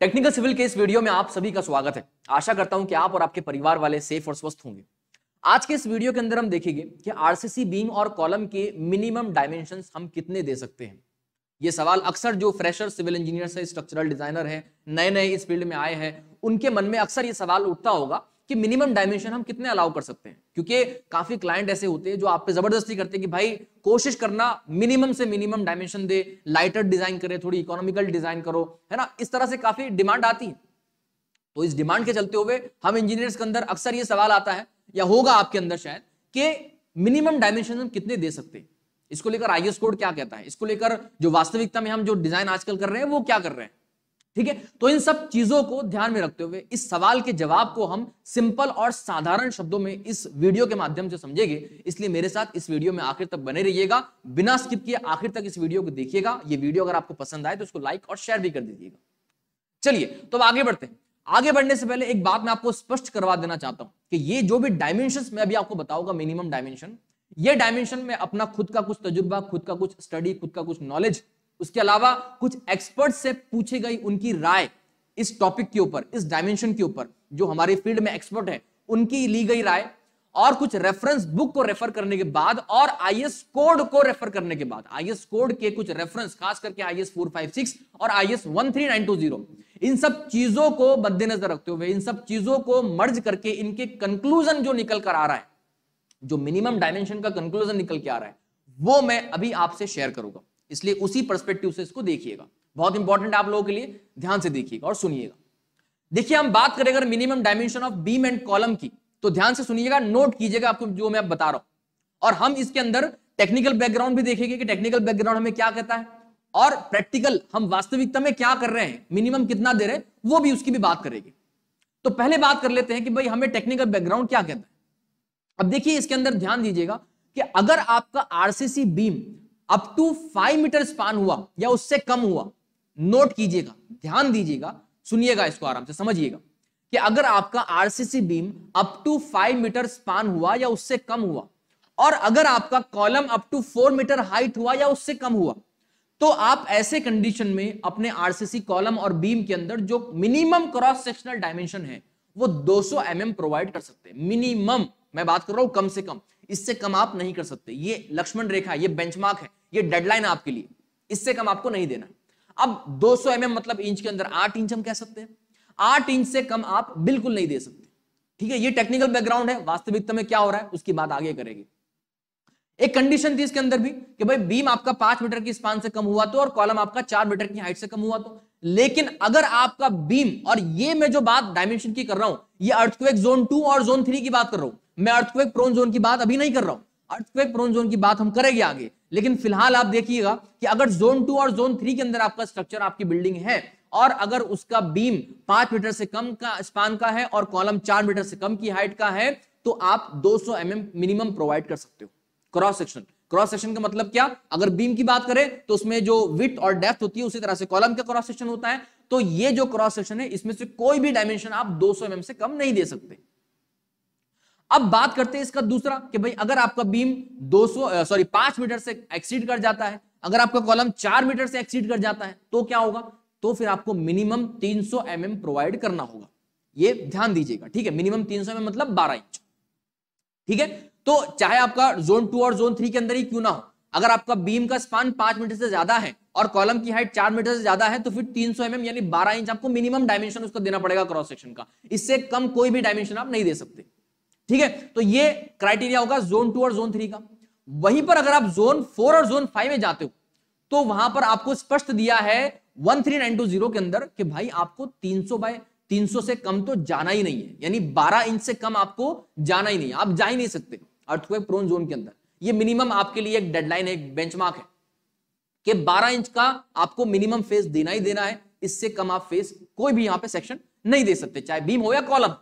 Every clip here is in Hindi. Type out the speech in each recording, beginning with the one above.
टेक्निकल सिविल केस वीडियो में आप सभी का स्वागत है आशा करता हूं कि आप और आपके परिवार वाले सेफ और स्वस्थ होंगे आज के इस वीडियो के अंदर हम देखेंगे कि आरसीसी बीम और कॉलम के मिनिमम डायमेंशन हम कितने दे सकते हैं ये सवाल अक्सर जो फ्रेशर सिविल इंजीनियर है स्ट्रक्चरल डिजाइनर है नए नए इस फील्ड में आए हैं उनके मन में अक्सर ये सवाल उठता होगा कि मिनिमम डायमेंशन हम कितने अलाउ कर सकते हैं क्योंकि काफी क्लाइंट ऐसे होते हैं जो आप पे जबरदस्ती करते हैं कि भाई कोशिश करना मिनिमम से मिनिमम डायमेंशन दे लाइटर डिजाइन करे थोड़ी इकोनॉमिकल डिजाइन करो है ना इस तरह से काफी डिमांड आती है तो इस डिमांड के चलते हुए हम इंजीनियर्स के अंदर अक्सर ये सवाल आता है या होगा आपके अंदर शायद कि मिनिमम डायमेंशन हम कितने दे सकते हैं इसको लेकर आईएस कोड क्या कहता है इसको लेकर जो वास्तविकता में हम जो डिजाइन आजकल कर रहे हैं वो क्या कर रहे हैं ठीक है तो इन सब चीजों को ध्यान में रखते हुए इस सवाल के जवाब को हम सिंपल और साधारण शब्दों में इस वीडियो के माध्यम से समझेंगे इसलिए मेरे साथ इस वीडियो में आखिर तक बने रहिएगा बिना स्किप किए आखिर तक इस वीडियो को देखिएगा ये वीडियो अगर आपको पसंद आए तो इसको लाइक और शेयर भी कर दीजिएगा चलिए तो अब आगे बढ़ते हैं आगे बढ़ने से पहले एक बात मैं आपको स्पष्ट करवा देना चाहता हूं कि ये जो भी डायमेंशन मैं अभी आपको बताऊंगा मिनिमम डायमेंशन ये डायमेंशन में अपना खुद का कुछ तजुर्बा खुद का कुछ स्टडी खुद का कुछ नॉलेज उसके अलावा कुछ एक्सपर्ट से पूछी गई उनकी राय इस टॉपिक के ऊपर इस डायमेंशन के ऊपर जो हमारे फील्ड में एक्सपर्ट है उनकी ली गई राय और कुछ रेफरेंस बुक को रेफर करने के बाद और आईएस कोड को रेफर करने के बाद आईएस कोड के कुछ रेफरेंस खास करके आईएस 456 और आईएस 13920 इन सब चीजों को मद्देनजर रखते हुए इन सब चीजों को मर्ज करके इनके कंक्लूजन जो निकल कर आ रहा है जो मिनिमम डायमेंशन का कंक्लूजन निकल के आ रहा है वो मैं अभी आपसे शेयर करूंगा इसलिए उसी परस्पेक्टिव से इसको देखिएगा बहुत इंपॉर्टेंट आप लोगों के लिए ध्यान से देखिएगा और सुनिएगा देखिए हम बात करें अगर minimum dimension of beam and column की तो ध्यान से सुनिएगा नोट कीजिएगा आपको जो मैं आप बता रहा हूं और हम इसके अंदर टेक्निकल बैकग्राउंड भी देखेंगे कि टेक्निकल बैकग्राउंड हमें क्या कहता है और प्रैक्टिकल हम वास्तविकता में क्या कर रहे हैं मिनिमम कितना दे रहे हैं वो भी उसकी भी बात करेंगे तो पहले बात कर लेते हैं कि भाई हमें टेक्निकल बैकग्राउंड क्या कहता है अब देखिए इसके अंदर ध्यान दीजिएगा कि अगर आपका RCC beam up to five metre span हुआ या उससे कम हुआ नोट कीजिएगा ध्यान दीजिएगा सुनिएगा इसको आराम से समझिएगा कि अगर आपका RCC beam up to five metre span हुआ या उससे कम हुआ और अगर आपका column up to four metre height हुआ या उससे कम हुआ तो आप ऐसे कंडीशन में अपने आरसीसी कॉलम और बीम के अंदर जो मिनिमम क्रॉस सेक्शनल डायमेंशन है वो 200 सौ mm प्रोवाइड कर सकते हैं मिनिमम मैं बात कर रहा हूं कम से कम इससे कम आप नहीं कर सकते ये लक्ष्मण रेखा ये बेंचमार्क है ये डेडलाइन आपके लिए इससे कम आपको नहीं देना अब 200 सौ mm मतलब इंच के अंदर 8 इंच हम कह सकते हैं 8 इंच से कम आप बिल्कुल नहीं दे सकते ठीक है ये टेक्निकल बैकग्राउंड है वास्तविकता में क्या हो रहा है उसकी बात आगे करेगी एक कंडीशन थी इसके अंदर भी कि भाई बीम आपका पांच मीटर की स्पान से कम हुआ तो और कॉलम आपका चार मीटर की हाइट से कम हुआ तो लेकिन अगर आपका बीम और ये मैं जो बात डायमेंशन की कर रहा हूं ये अर्थक्वेक जोन टू और जोन थ्री की बात कर रहा हूं मैं अर्थक्वेक प्रोन जोन की बात अभी नहीं कर रहा हूं अर्थक्वेक प्रोन जोन की बात हम करेंगे आगे लेकिन फिलहाल आप देखिएगा कि अगर जोन टू और जोन थ्री के अंदर आपका स्ट्रक्चर आपकी बिल्डिंग है और अगर उसका बीम पांच मीटर से कम का स्पान का है और कॉलम चार मीटर से कम की हाइट का है तो आप 200 सौ mm मिनिमम प्रोवाइड कर सकते हो क्रॉस सेक्शन क्रॉस सेक्शन का मतलब क्या अगर बीम की बात करें तो उसमें जो विथ और डेप्थ होती है उसी तरह से कॉलम का क्रॉस सेक्शन होता है तो ये जो क्रॉस सेक्शन है इसमें से कोई भी डायमेंशन आप 200 सौ mm से कम नहीं दे सकते अब बात करते हैं इसका दूसरा कि भाई अगर आपका बीम 200 सॉरी 5 मीटर से एक्सीड कर जाता है अगर आपका कॉलम 4 मीटर से एक्सीड कर जाता है तो क्या होगा तो फिर आपको मिनिमम 300 सौ mm प्रोवाइड करना होगा ये ध्यान दीजिएगा ठीक है मिनिमम 300 सौ mm मतलब 12 इंच ठीक है तो चाहे आपका जोन टू और जोन थ्री के अंदर ही क्यों ना हो अगर आपका बीम का स्पान पांच मीटर से ज्यादा है और कॉलम की हाइट चार मीटर से ज्यादा है तो फिर तीन सौ एमएम mm यानी बारह इंच आपको मिनिमम डायमेंशन उसको देना पड़ेगा क्रॉस सेक्शन का इससे कम कोई भी डायमेंशन आप नहीं दे सकते ठीक है तो ये क्राइटेरिया होगा जोन टू और जोन थ्री का वहीं पर अगर आप जोन फोर और जोन फाइव में जाते हो तो वहां पर आपको स्पष्ट दिया है 13920 के अंदर कि भाई आपको 300 बाय 300 से कम तो जाना ही नहीं है यानी 12 इंच से कम आपको जाना ही नहीं आप जा ही नहीं सकते अर्थक्वेक प्रोन जोन के अंदर ये मिनिमम आपके लिए एक डेडलाइन है एक बेंचमार्क है कि 12 इंच का आपको मिनिमम फेस देना ही देना है इससे कम आप फेस कोई भी यहां पे सेक्शन नहीं दे सकते चाहे बीम हो या कॉलम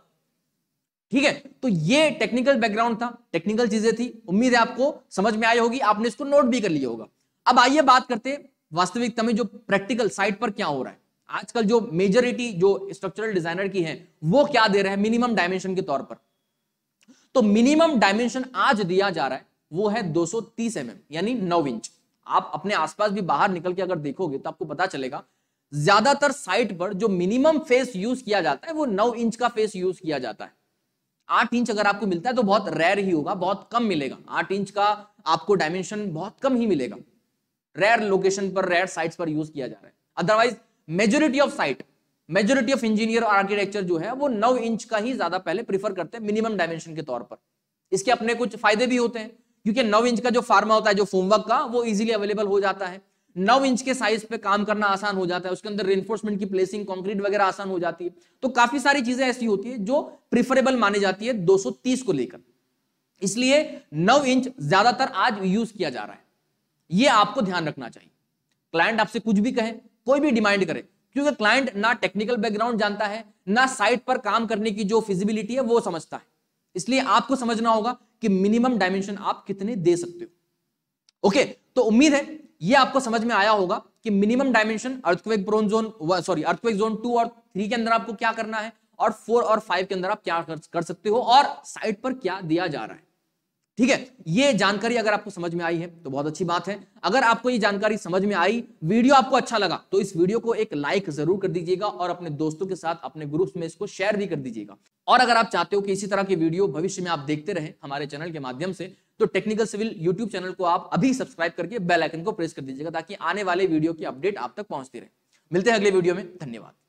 ठीक है तो ये टेक्निकल बैकग्राउंड था टेक्निकल चीजें थी उम्मीद है आपको समझ में आई होगी आपने इसको नोट भी कर लिया होगा अब आइए बात करते वास्तविकता में जो प्रैक्टिकल साइट पर क्या हो रहा है आजकल जो मेजोरिटी जो स्ट्रक्चरल डिजाइनर की है वो क्या दे रहे हैं मिनिमम डायमेंशन के तौर पर तो मिनिमम डायमेंशन आज दिया जा रहा है वो है 230 सौ mm, यानी 9 इंच आप अपने आसपास भी बाहर निकल के अगर देखोगे तो आपको पता चलेगा ज्यादातर साइट पर जो मिनिमम फेस यूज किया जाता है वो 9 इंच का फेस यूज किया जाता है 8 इंच अगर आपको मिलता है तो बहुत रेयर ही होगा बहुत कम मिलेगा 8 इंच का आपको डायमेंशन बहुत कम ही मिलेगा रेयर लोकेशन पर रेयर साइट पर यूज किया जा रहा है otherwise majority of site majority of engineer और आर्किटेक्चर जो है वो नौ इंच का ही ज्यादा पहले प्रीफर करते हैं मिनिमम डायमेंशन के तौर पर इसके अपने कुछ फायदे भी होते हैं क्योंकि नौ इंच का जो फार्मा होता है जो फोमवर्क का वो इजिली अवेलेबल हो जाता है नौ इंच के साइज पे काम करना आसान हो जाता है उसके अंदर रेनफोर्समेंट की प्लेसिंग कॉन्क्रीट वगैरह आसान हो जाती है तो काफी सारी चीजें ऐसी होती है जो प्रिफरेबल मानी जाती है दो को लेकर इसलिए नौ इंच ज्यादातर आज यूज किया जा रहा है ये आपको ध्यान रखना चाहिए क्लाइंट आपसे कुछ भी कहे कोई भी डिमांड करे क्योंकि क्लाइंट ना टेक्निकल बैकग्राउंड जानता है ना साइट पर काम करने की जो फिजिबिलिटी है वो समझता है इसलिए आपको समझना होगा कि मिनिमम डायमेंशन आप कितने दे सकते हो ओके तो उम्मीद है ये आपको समझ में आया होगा कि minimum dimension earthquake prone zone sorry earthquake zone two और थ्री के अंदर आपको क्या करना है और फोर और फाइव के अंदर आप क्या कर सकते हो और साइट पर क्या दिया जा रहा है ठीक है ये जानकारी अगर आपको समझ में आई है तो बहुत अच्छी बात है अगर आपको ये जानकारी समझ में आई वीडियो आपको अच्छा लगा तो इस वीडियो को एक लाइक जरूर कर दीजिएगा और अपने दोस्तों के साथ अपने ग्रुप्स में इसको शेयर भी कर दीजिएगा और अगर आप चाहते हो कि इसी तरह की वीडियो भविष्य में आप देखते रहे हमारे चैनल के माध्यम से तो टेक्निकल सिविल यूट्यूब चैनल को आप अभी सब्सक्राइब करके बेलाइकन को प्रेस कर दीजिएगा ताकि आने वाले वीडियो की अपडेट आप तक पहुंचती रहे मिलते हैं अगले वीडियो में धन्यवाद